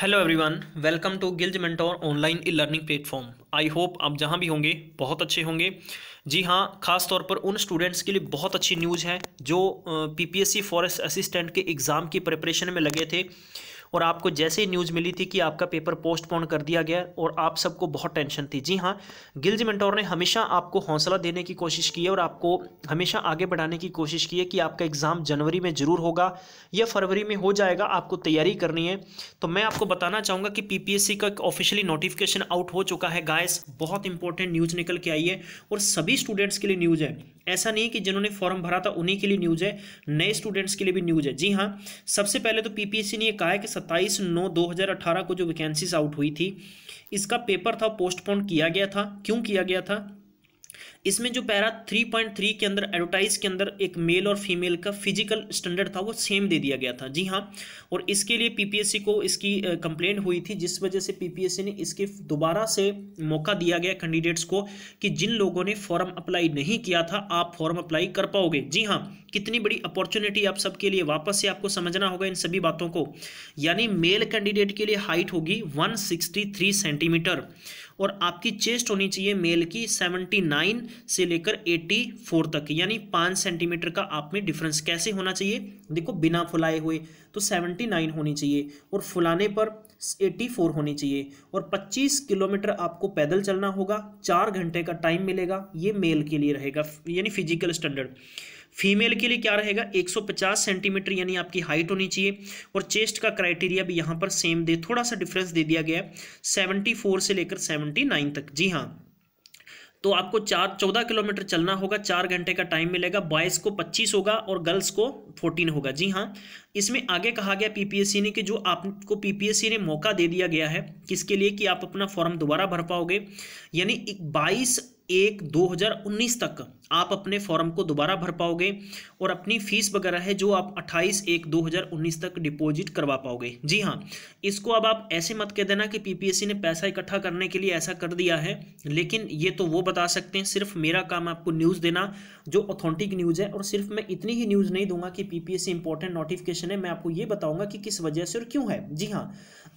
hello everyone welcome to Gillz mentor online e learning platform I hope आप जहां भी होंगे बहुत अच्छे होंगे जी हां खास तौर पर उन स्टूडेंट्स के लिए बहुत अच्छी न्यूज़ है जो पीपीएससी फॉरेस्ट असिस्टेंट के एग्ज़ाम की प्रिपरेशन में लगे थे और आपको जैसे ही न्यूज़ मिली थी कि आपका पेपर पोस्टपोन कर दिया गया और आप सबको बहुत टेंशन थी जी हाँ गिल्ज मेंटोर ने हमेशा आपको हौसला देने की कोशिश की है और आपको हमेशा आगे बढ़ाने की कोशिश की है कि आपका एग्ज़ाम जनवरी में ज़रूर होगा या फरवरी में हो जाएगा आपको तैयारी करनी है तो मैं आपको बताना चाहूँगा कि पी का ऑफिशियली नोटिफिकेशन आउट हो चुका है गायस बहुत इंपॉर्टेंट न्यूज़ निकल के आई है और सभी स्टूडेंट्स के लिए न्यूज़ है ऐसा नहीं कि जिन्होंने फॉर्म भरा था उन्हीं के लिए न्यूज़ है नए स्टूडेंट्स के लिए भी न्यूज़ है जी हाँ सबसे पहले तो पीपीएससी ने यह कहा है कि सत्ताईस नौ दो हजार अठारह को जो वैकेंसीज आउट हुई थी इसका पेपर था पोस्टपोन किया गया था क्यों किया गया था इसमें जो पैरा 3.3 के अंदर एडवर्टाइज के अंदर एक मेल और फीमेल का फिजिकल स्टैंडर्ड था वो सेम दे दिया गया था जी हाँ और इसके लिए पीपीएससी को इसकी कंप्लेंट हुई थी जिस वजह से पीपीएससी ने इसके दोबारा से मौका दिया गया कैंडिडेट्स को कि जिन लोगों ने फॉर्म अप्लाई नहीं किया था आप फॉर्म अप्लाई कर पाओगे जी हाँ कितनी बड़ी अपॉर्चुनिटी आप सबके लिए वापस से आपको समझना होगा इन सभी बातों को यानी मेल कैंडिडेट के लिए हाइट होगी वन सेंटीमीटर और आपकी चेस्ट होनी चाहिए मेल की 79 से लेकर 84 तक यानी पाँच सेंटीमीटर का आप में डिफरेंस कैसे होना चाहिए देखो बिना फुलाए हुए तो 79 होनी चाहिए और फुलाने पर 84 होनी चाहिए और 25 किलोमीटर आपको पैदल चलना होगा चार घंटे का टाइम मिलेगा ये मेल के लिए रहेगा यानी फिजिकल स्टैंडर्ड फीमेल के लिए क्या रहेगा 150 सेंटीमीटर यानी आपकी हाइट होनी चाहिए और चेस्ट का क्राइटेरिया भी यहाँ पर सेम दे थोड़ा सा डिफरेंस दे दिया गया है 74 से लेकर ट्वेंटी नाइन तक जी हाँ तो आपको चार चौदह किलोमीटर चलना होगा चार घंटे का टाइम मिलेगा बॉयज़ को पच्चीस होगा और गर्ल्स को फोर्टीन होगा जी हाँ इसमें आगे कहा गया पीपीएससी ने कि जो आपको पीपीएससी ने मौका दे दिया गया है किसके लिए कि आप अपना फॉर्म दोबारा भर पाओगे यानी बाईस एक 2019 तक आप अपने फॉर्म को दोबारा भर पाओगे और अपनी फीस वगैरह है जो आप 28 एक 2019 तक डिपॉजिट करवा पाओगे जी हाँ इसको अब आप ऐसे मत कह देना कि पीपीएससी ने पैसा इकट्ठा करने के लिए ऐसा कर दिया है लेकिन ये तो वो बता सकते हैं सिर्फ मेरा काम आपको न्यूज़ देना जो ऑथेंटिक न्यूज़ है और सिर्फ मैं इतनी ही न्यूज़ नहीं दूंगा कि पी इंपॉर्टेंट नोटिफिकेशन क्वेश्चन है मैं आपको ये बताऊंगा कि किस वजह से और क्यों है जी हाँ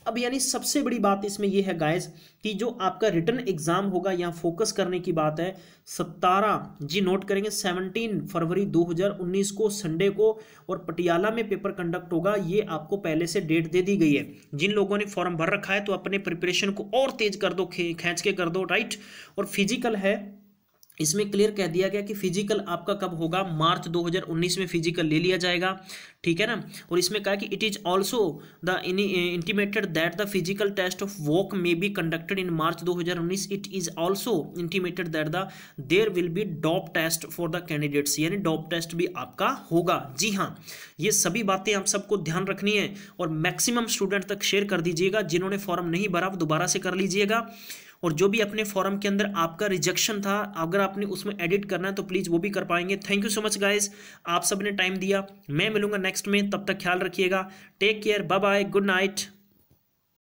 अब यानी सबसे बड़ी बात इसमें यह है गाइस कि जो आपका रिटर्न एग्जाम होगा यहाँ फोकस करने की बात है सत्तारह जी नोट करेंगे सेवनटीन फरवरी 2019 को संडे को और पटियाला में पेपर कंडक्ट होगा ये आपको पहले से डेट दे दी गई है जिन लोगों ने फॉर्म भर रखा है तो अपने प्रिपरेशन को और तेज कर दो खे, खेच के कर दो राइट और फिजिकल है इसमें क्लियर कह दिया गया कि फिजिकल आपका कब होगा मार्च 2019 में फिजिकल ले लिया जाएगा ठीक है ना और इसमें कहा कि it is also the intimated that the physical test of walk may be conducted in March 2019 it is also intimated that the there will be dope test for the candidates यानी डॉप टेस्ट भी आपका होगा जी हाँ ये सभी बातें आप सबको ध्यान रखनी है और मैक्सिमम स्टूडेंट तक शेयर कर दीजिएगा जिन्होंने फॉर्म नहीं भरा वो दोबारा से कर लीजिएगा और जो भी अपने फॉर्म के अंदर आपका रिजेक्शन था अगर आपने उसमें एडिट करना है तो प्लीज़ वो भी कर पाएंगे thank you so much guys आप सब ने टाइम दिया मैं मिलूंगा नेक्स्ट में तब तक ख्याल रखिएगा take care bye bye good night